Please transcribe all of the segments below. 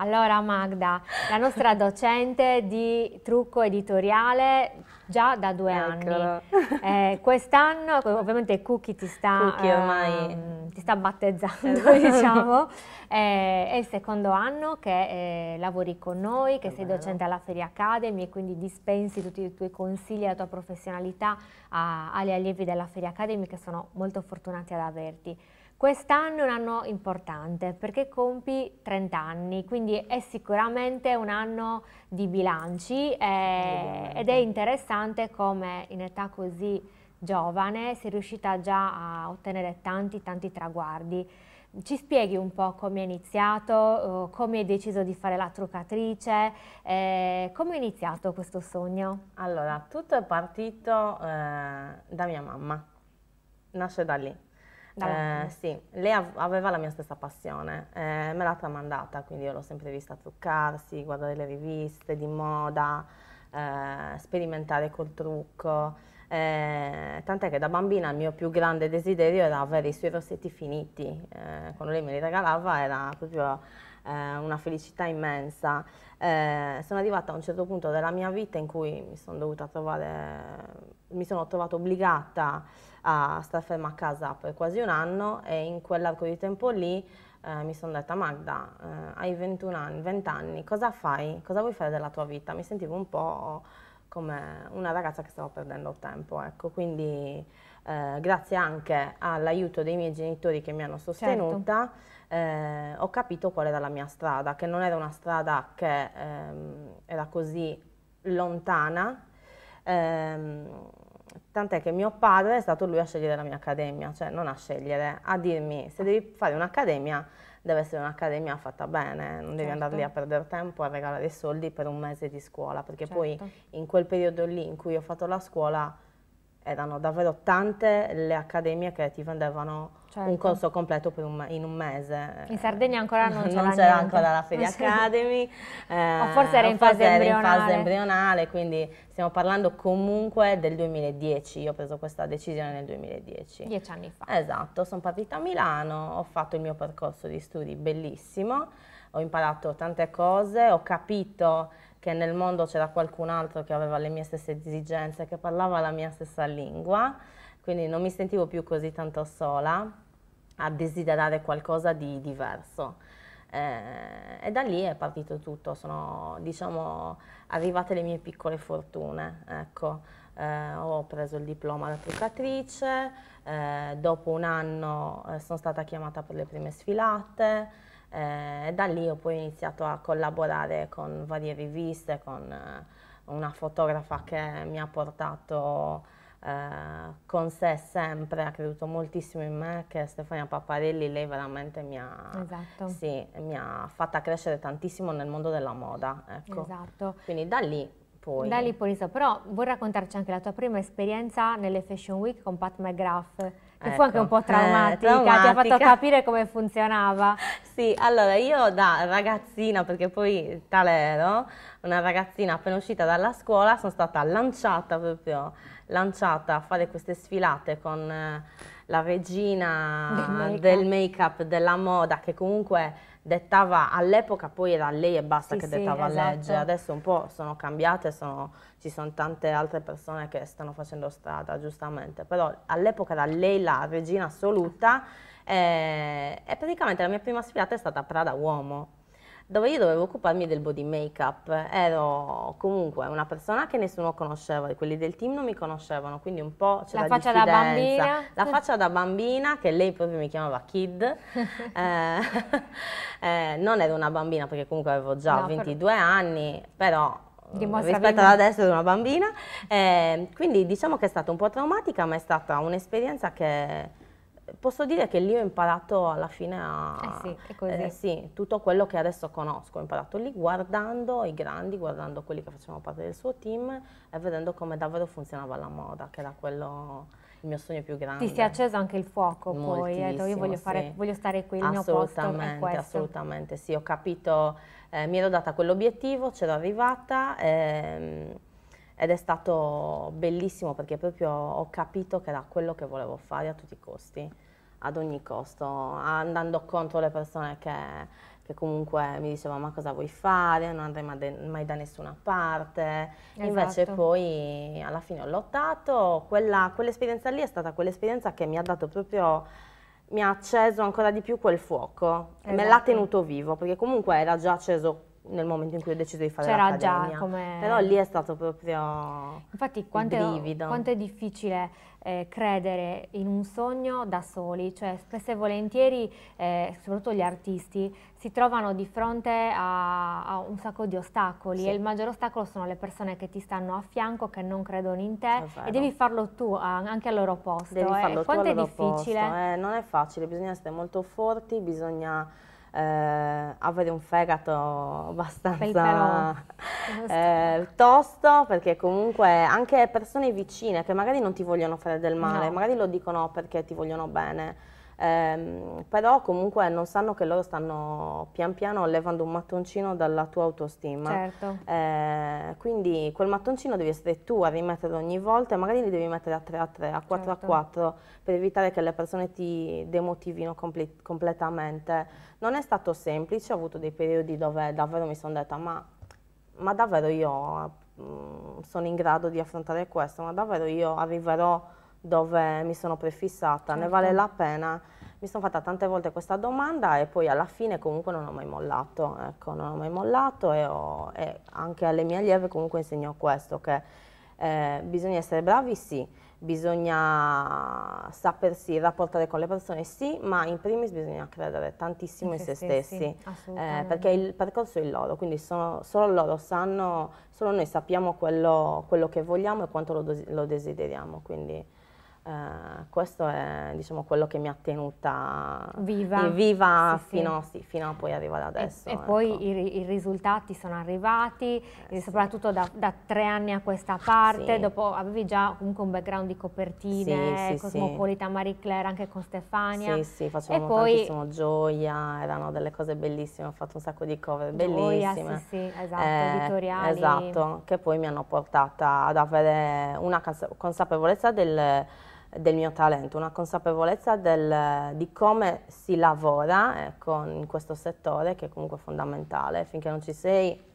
Allora Magda, la nostra docente di trucco editoriale già da due Eccola. anni. Eh, quest'anno ovviamente Cookie ti sta, Cookie ormai... ehm, ti sta battezzando, esatto. diciamo. Eh, è il secondo anno che eh, lavori con noi, che, che sei bello. docente alla Feria Academy e quindi dispensi tutti i tuoi consigli e la tua professionalità a, agli allievi della Feria Academy che sono molto fortunati ad averti. Quest'anno è un anno importante perché compi 30 anni, quindi è sicuramente un anno di bilanci eh, ed è interessante come in età così giovane sei riuscita già a ottenere tanti tanti traguardi. Ci spieghi un po' come hai iniziato, eh, come hai deciso di fare la truccatrice, eh, come è iniziato questo sogno? Allora, tutto è partito eh, da mia mamma, nasce da lì eh, sì, lei aveva la mia stessa passione, eh, me l'ha tramandata, quindi io l'ho sempre vista truccarsi, guardare le riviste di moda, eh, sperimentare col trucco. Eh, tant'è che da bambina il mio più grande desiderio era avere i suoi rossetti finiti, eh, quando lei me li regalava era proprio eh, una felicità immensa. Eh, sono arrivata a un certo punto della mia vita in cui mi sono dovuta trovare, mi sono trovata obbligata a star ferma a casa per quasi un anno e in quell'arco di tempo lì eh, mi sono detta Magda, eh, hai 21 anni, 20 anni, cosa fai? Cosa vuoi fare della tua vita? Mi sentivo un po' come una ragazza che stava perdendo tempo, ecco, quindi eh, grazie anche all'aiuto dei miei genitori che mi hanno certo. sostenuta, certo. ho capito qual era la mia strada, che non era una strada che ehm, era così lontana, ehm, Tant'è che mio padre è stato lui a scegliere la mia accademia, cioè non a scegliere, a dirmi se devi fare un'accademia deve essere un'accademia fatta bene, non certo. devi andare lì a certo. perdere tempo a regalare soldi per un mese di scuola, perché certo. poi in quel periodo lì in cui ho fatto la scuola erano davvero tante le accademie che ti vendevano certo. un corso completo un in un mese. In Sardegna ancora non c'era Non c'era ancora la Fedi Academy. eh, o forse era, in, forse fase era in fase embrionale. quindi stiamo parlando comunque del 2010. Io ho preso questa decisione nel 2010. Dieci anni fa. Esatto, sono partita a Milano, ho fatto il mio percorso di studi bellissimo, ho imparato tante cose, ho capito che nel mondo c'era qualcun altro che aveva le mie stesse esigenze, che parlava la mia stessa lingua, quindi non mi sentivo più così tanto sola a desiderare qualcosa di diverso. Eh, e da lì è partito tutto, sono diciamo, arrivate le mie piccole fortune. Ecco. Eh, ho preso il diploma da truccatrice, eh, dopo un anno eh, sono stata chiamata per le prime sfilate, eh, da lì ho poi iniziato a collaborare con varie riviste, con eh, una fotografa che mi ha portato eh, con sé sempre, ha creduto moltissimo in me, che è Stefania Papparelli, lei veramente mi ha, esatto. sì, mi ha fatta crescere tantissimo nel mondo della moda. Ecco. Esatto. Quindi da lì poi. Da lì poi, però vuoi raccontarci anche la tua prima esperienza nelle Fashion Week con Pat McGrath. Che ecco. fu anche un ecco. po' traumatica, eh, traumatica, ti ha fatto capire come funzionava. Sì, allora io da ragazzina, perché poi tale ero, una ragazzina appena uscita dalla scuola, sono stata lanciata proprio, lanciata a fare queste sfilate con eh, la regina del make-up, della moda, che comunque dettava all'epoca poi era lei e basta sì, che dettava sì, esatto. legge, adesso un po' sono cambiate, sono, ci sono tante altre persone che stanno facendo strada giustamente, però all'epoca era lei la regina assoluta eh, e praticamente la mia prima sfilata è stata Prada uomo, dove io dovevo occuparmi del body makeup. Ero comunque una persona che nessuno conosceva, quelli del team non mi conoscevano, quindi un po' c'era la faccia diffidenza. da bambina. La faccia da bambina, che lei proprio mi chiamava Kid. eh, eh, non ero una bambina perché comunque avevo già no, 22 però... anni, però rispetto ad adesso di una bambina. Eh, quindi diciamo che è stata un po' traumatica, ma è stata un'esperienza che posso dire che lì ho imparato alla fine a, eh sì, eh, sì, tutto quello che adesso conosco, ho imparato lì guardando i grandi, guardando quelli che facevano parte del suo team e vedendo come davvero funzionava la moda, che era quello il mio sogno più grande. Ti si è acceso anche il fuoco poi, eh, io voglio, fare, sì. voglio, stare qui, il mio posto è Assolutamente, sì, ho capito, eh, mi ero data quell'obiettivo, c'ero arrivata, ehm, ed è stato bellissimo perché proprio ho capito che era quello che volevo fare a tutti i costi, ad ogni costo, andando contro le persone che, che comunque mi dicevano ma cosa vuoi fare, non andrai mai da nessuna parte. Esatto. Invece poi alla fine ho lottato, quella, quell'esperienza lì è stata quell'esperienza che mi ha dato proprio mi ha acceso ancora di più quel fuoco, esatto. me l'ha esatto. tenuto vivo, perché comunque era già acceso nel momento in cui ho deciso di fare C'era l'Accademia. già come... Però lì è stato proprio Infatti quanto, è, quanto è difficile eh, credere in un sogno da soli, cioè spesso e volentieri, eh, soprattutto gli artisti, si trovano di fronte a, a un sacco di ostacoli sì. e il maggior ostacolo sono le persone che ti stanno a fianco, che non credono in te e devi farlo tu anche al loro posto. Devi eh. farlo quanto tu al è difficile? Posto, eh. non è facile, bisogna essere molto forti, bisogna eh, avere un fegato abbastanza eh, tosto perché comunque anche persone vicine che magari non ti vogliono fare del male, no. magari lo dicono perché ti vogliono bene Ehm, però comunque non sanno che loro stanno pian piano levando un mattoncino dalla tua autostima. Certo. Ehm, quindi quel mattoncino devi essere tu a rimettere ogni volta e magari li devi mettere a 3 a 3, a 4 certo. a 4 per evitare che le persone ti demotivino comple completamente. Non è stato semplice, ho avuto dei periodi dove davvero mi sono detta ma, ma davvero io mm, sono in grado di affrontare questo, ma davvero io arriverò dove mi sono prefissata, certo. ne vale certo. la pena? Mi sono fatta tante volte questa domanda e poi alla fine comunque non ho mai mollato, ecco, non ho mai mollato e, ho, e anche alle mie allieve comunque insegno questo, che eh, bisogna essere bravi sì, bisogna sapersi rapportare con le persone, sì, ma in primis bisogna credere tantissimo in, se, stessi, stessi eh, perché il percorso è il loro, quindi sono, solo loro sanno, solo noi sappiamo quello, quello, che vogliamo e quanto lo, lo desideriamo, quindi eh, questo è diciamo, quello che mi ha tenuta viva, eh, viva sì, fino, sì. Sì, fino, a poi arrivare adesso. E, ecco. poi i, i, risultati sono arrivati, eh, soprattutto da, da, tre anni a questa parte, dopo avevi già comunque un background di copertine, Cosmopolita, Marie Claire, anche con Stefania. Sì, sì, facevamo e poi... tantissimo Gioia, erano delle cose bellissime, ho fatto un sacco di cover Gioia, bellissime. sì, esatto, eh, editoriali. Esatto, che poi mi hanno portata ad avere una consapevolezza del del mio talento, una consapevolezza del, di come si lavora ecco, in questo settore che è comunque fondamentale, finché non ci sei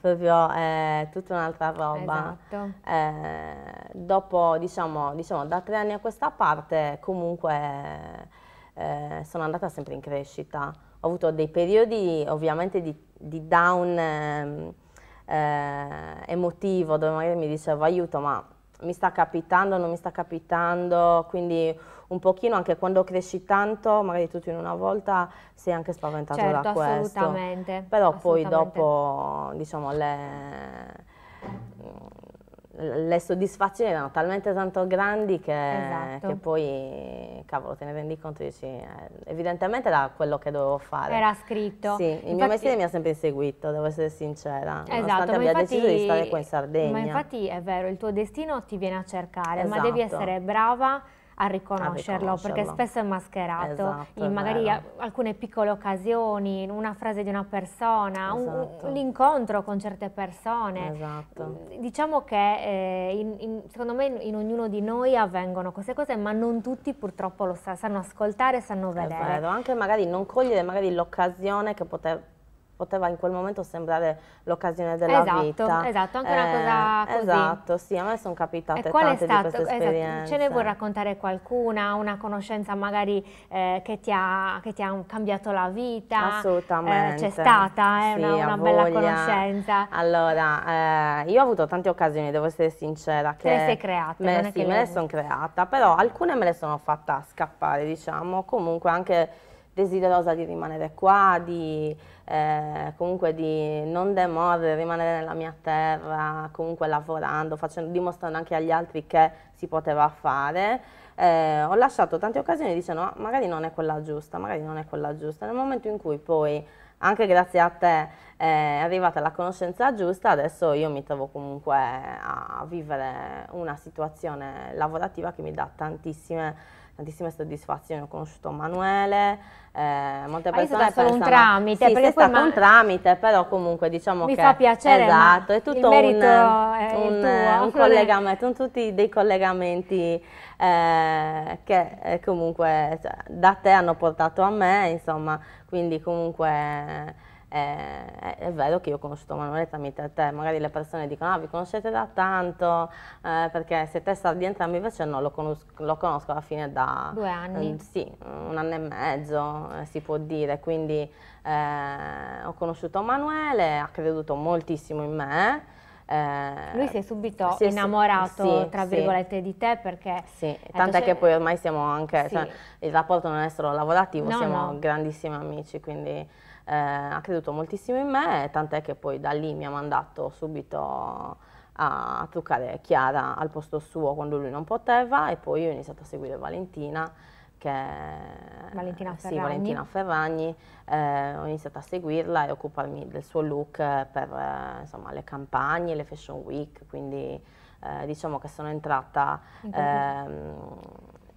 proprio è tutta un'altra roba. Esatto. Eh, dopo, diciamo, diciamo, da tre anni a questa parte comunque eh, sono andata sempre in crescita. Ho avuto dei periodi ovviamente di, di down ehm, eh, emotivo dove magari mi dicevo aiuto ma mi sta capitando, non mi sta capitando, quindi un pochino anche quando cresci tanto, magari tutto in una volta, sei anche spaventato certo, da questo. assolutamente. Però assolutamente. poi dopo, diciamo, le le soddisfazioni erano talmente tanto grandi che, esatto. che poi, cavolo, te ne rendi conto, dici, eh, evidentemente era quello che dovevo fare. Era scritto. Sì, infatti, il mio mestiere mi ha sempre inseguito, devo essere sincera, esatto, nonostante abbia infatti, deciso di stare qua in Sardegna. Ma infatti è vero, il tuo destino ti viene a cercare, esatto. ma devi esatto. essere brava a riconoscerlo, a riconoscerlo. perché spesso è mascherato, esatto, in magari a, alcune piccole occasioni, una frase di una persona, esatto. incontro con certe persone. Esatto. Diciamo che eh, in, in, secondo me in, in, ognuno di noi avvengono queste cose, ma non tutti purtroppo lo sa, sanno ascoltare, sanno vedere. Esatto. Anche magari non cogliere l'occasione che poteva poteva in quel momento sembrare l'occasione della esatto, vita. Esatto, anche eh, una cosa eh, così. Esatto, sì, a me sono capitate e qual tante è stato, di queste esperienze. Esatto, ce ne vuoi raccontare qualcuna, una conoscenza magari eh, che, ti ha, che, ti ha, cambiato la vita? Assolutamente. Eh, C'è stata, è eh, sì, una, una bella conoscenza. Allora, eh, io ho avuto tante occasioni, devo essere sincera. Che te le sei create? Me, sì, me le sono creata, però alcune me le sono fatta scappare, diciamo, comunque anche desiderosa di rimanere qua, di, eh, comunque di non demorre, rimanere nella mia terra, comunque lavorando, facendo, dimostrando anche agli altri che si poteva fare. Eh, ho lasciato tante occasioni dicendo magari non è quella giusta, magari non è quella giusta. Nel momento in cui poi, anche grazie a te, è arrivata la conoscenza giusta, adesso io mi trovo comunque a vivere una situazione lavorativa che mi dà tantissime tantissime soddisfazioni, ho conosciuto Manuele, eh, molte persone ah, pensano... un tramite, sì, perché poi ma... un tramite, però comunque diciamo mi che... Mi fa piacere, Esatto, è tutto un, è un, un, collegamento, sono tutti dei collegamenti eh, che eh, comunque cioè, da te hanno portato a me, insomma, quindi comunque eh, è vero che io ho conosciuto Manuele tramite te, magari le persone dicono ah vi conoscete da tanto, eh, perché siete stati entrambi, invece no, lo conosco, lo conosco, alla fine da... Due anni? Eh, sì, un anno e mezzo eh, si può dire, quindi eh, ho conosciuto Manuele, ha creduto moltissimo in me, eh, Lui si è subito sì, innamorato, sì, tra virgolette, sì. di te perché... Sì, è che poi ormai siamo anche... Cioè, il rapporto non è solo lavorativo, no, siamo no. grandissimi amici, quindi eh, ha creduto moltissimo in me, tant'è che poi da lì mi ha mandato subito a, a truccare Chiara al posto suo quando lui non poteva e poi ho iniziato a seguire Valentina che Valentina Ferragni, sì, Valentina Ferragni eh, ho iniziato a seguirla e occuparmi del suo look per eh, insomma, le campagne, le fashion week, quindi eh, diciamo che sono entrata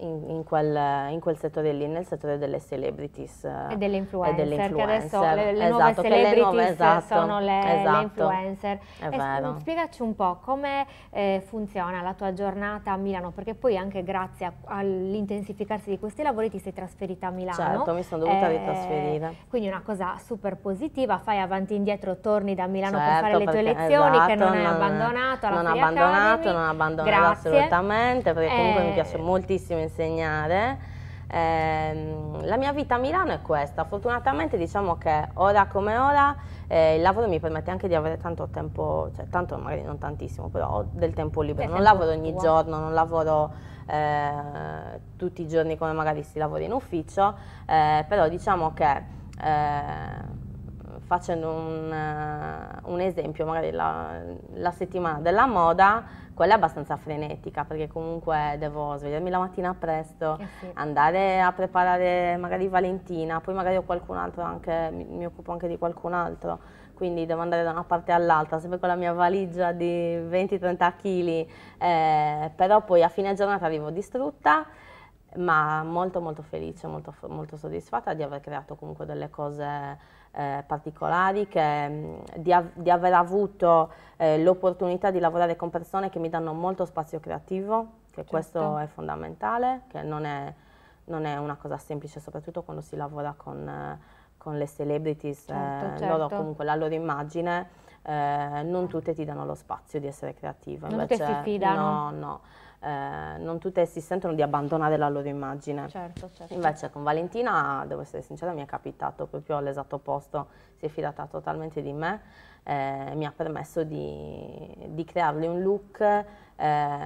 in, in, quel, in, quel, settore lì, nel settore delle celebrities e eh, delle influencer. E delle influencer. adesso le, le esatto, nuove celebrities le nuove, esatto, sono le, esatto, le influencer. E, spiegaci un po' come eh, funziona la tua giornata a Milano, perché poi anche grazie all'intensificarsi di questi lavori ti sei trasferita a Milano. Certo, mi sono dovuta eh, ritrasferire. Quindi una cosa super positiva, fai avanti e indietro, torni da Milano certo, per fare certo, le tue lezioni, esatto, che non, non hai abbandonato. Non abbandonato, non abbandonato, non assolutamente, perché comunque eh, mi piace eh, moltissimo insegnare. Eh, la mia vita a Milano è questa, fortunatamente diciamo che ora come ora eh, il lavoro mi permette anche di avere tanto tempo, cioè tanto magari non tantissimo, però ho del tempo libero, Beh, non tempo lavoro ogni giorno, non lavoro eh, tutti i giorni come magari si lavora in ufficio, eh, però diciamo che eh, facendo un, eh, un esempio, magari la, la, settimana della moda, quella è abbastanza frenetica perché comunque devo svegliarmi la mattina presto, eh sì. andare a preparare magari Valentina, poi magari ho qualcun altro anche, mi, mi occupo anche di qualcun altro, quindi devo andare da una parte all'altra, sempre con la mia valigia di 20-30 kg, eh, però poi a fine giornata arrivo distrutta ma molto molto felice, molto, molto, soddisfatta di aver creato comunque delle cose eh, particolari, che, mm, di, av di, aver avuto eh, l'opportunità di lavorare con persone che mi danno molto spazio creativo, che certo. questo è fondamentale, che non è, non è, una cosa semplice, soprattutto quando si lavora con, eh, con le celebrities, certo, eh, certo. Loro, comunque la loro immagine, eh, non tutte ti danno lo spazio di essere creativa. Non invece, tutte si fidano. No, no eh, non tutte si sentono di abbandonare la loro immagine. Certo, certo. Invece con Valentina, devo essere sincera, mi è capitato proprio all'esatto opposto, si è fidata totalmente di me, eh, mi ha permesso di, di crearle un look eh,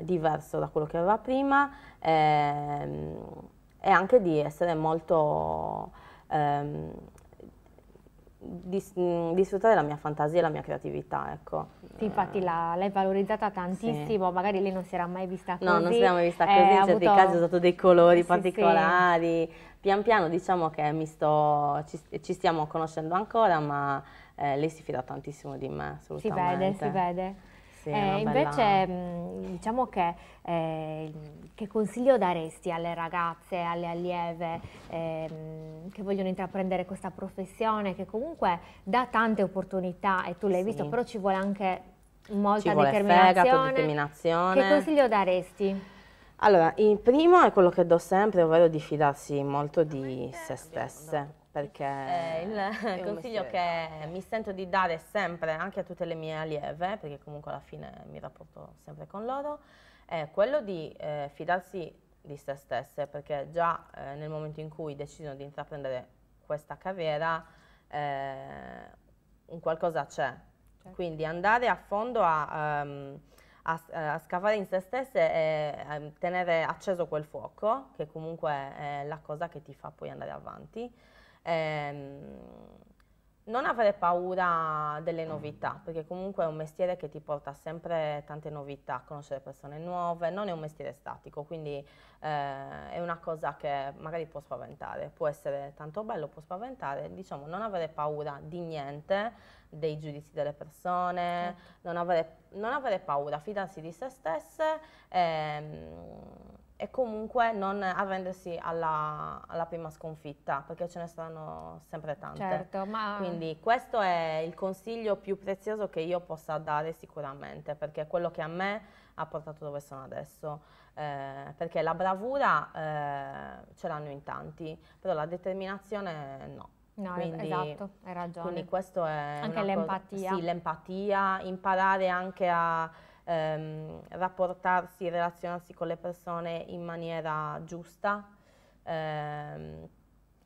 diverso da quello che aveva prima ehm, e anche di essere molto... Ehm, dis, mm, di sfruttare la mia fantasia e la mia creatività, ecco. Sì, infatti l'hai valorizzata tantissimo, sì. magari lei non si era mai vista così. No, non si era mai vista eh, così, in certi avuto... casi ho usato dei colori sì, particolari. Sì. Pian piano diciamo che sto, ci, ci, stiamo conoscendo ancora, ma eh, lei si fida tantissimo di me, assolutamente. Si vede, si vede. Sì, eh, invece bella... diciamo che eh, che consiglio daresti alle ragazze, alle allieve ehm, che vogliono intraprendere questa professione che comunque dà tante opportunità e tu l'hai sì. visto, però ci vuole anche molta ci vuole determinazione. Fegato, determinazione. Che consiglio daresti? Allora, il primo è quello che do sempre, ovvero di fidarsi molto di se stesse perché eh, il consiglio che mi sento di dare sempre anche a tutte le mie allieve, perché comunque alla fine mi rapporto sempre con loro, è quello di eh, fidarsi di se stesse, perché già eh, nel momento in cui decidono di intraprendere questa carriera eh, un qualcosa c'è. Certo. Quindi andare a fondo a, um, a, eh, a, scavare in se stesse e ehm, tenere acceso quel fuoco, che comunque è la cosa che ti fa poi andare avanti. Ehm, non avere paura delle novità, perché comunque è un mestiere che ti porta sempre tante novità, conoscere persone nuove, non è un mestiere statico, quindi eh, è una cosa che magari può spaventare, può essere tanto bello, può spaventare, diciamo non avere paura di niente, dei giudizi delle persone, certo. non, avere, non, avere, paura, fidarsi di se stesse. Ehm, e comunque non arrendersi alla, alla, prima sconfitta, perché ce ne saranno sempre tante. Certo, ma... Quindi questo è il consiglio più prezioso che io possa dare sicuramente, perché è quello che a me ha portato dove sono adesso. Eh, perché la bravura eh, ce l'hanno in tanti, però la determinazione no. No, quindi, esatto, hai ragione. Quindi questo è... Anche l'empatia. Cosa, sì, l'empatia, imparare anche a ehm, rapportarsi e relazionarsi con le persone in maniera giusta, ehm,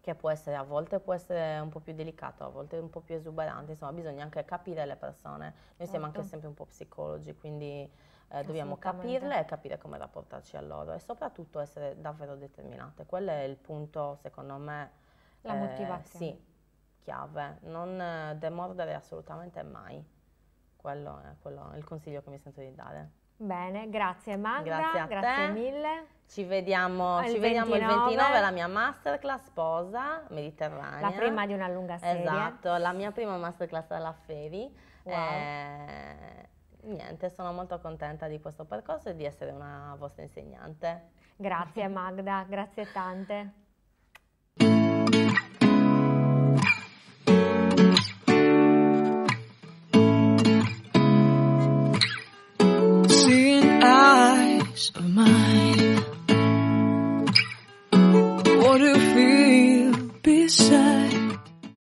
che può essere a volte può essere un po' più delicato, a volte un po' più esuberante, insomma bisogna anche capire le persone. Noi siamo anche certo. sempre un po' psicologi, quindi eh, dobbiamo capirle e capire come rapportarci a loro e soprattutto essere davvero determinate. Quello è il punto, secondo me, la eh, motivazione. Sì, chiave, non eh, demordere assolutamente mai. Eh, quello è, quello il consiglio che mi sento di dare. Bene, grazie Magda, grazie, a grazie te. mille. Ci, vediamo il, ci 29. vediamo il 29 alla mia masterclass sposa mediterranea. La prima di una lunga serie. Esatto, la mia prima masterclass alla Feri. Wow. Eh, niente, sono molto contenta di questo percorso e di essere una vostra insegnante. Grazie Magda, grazie tante.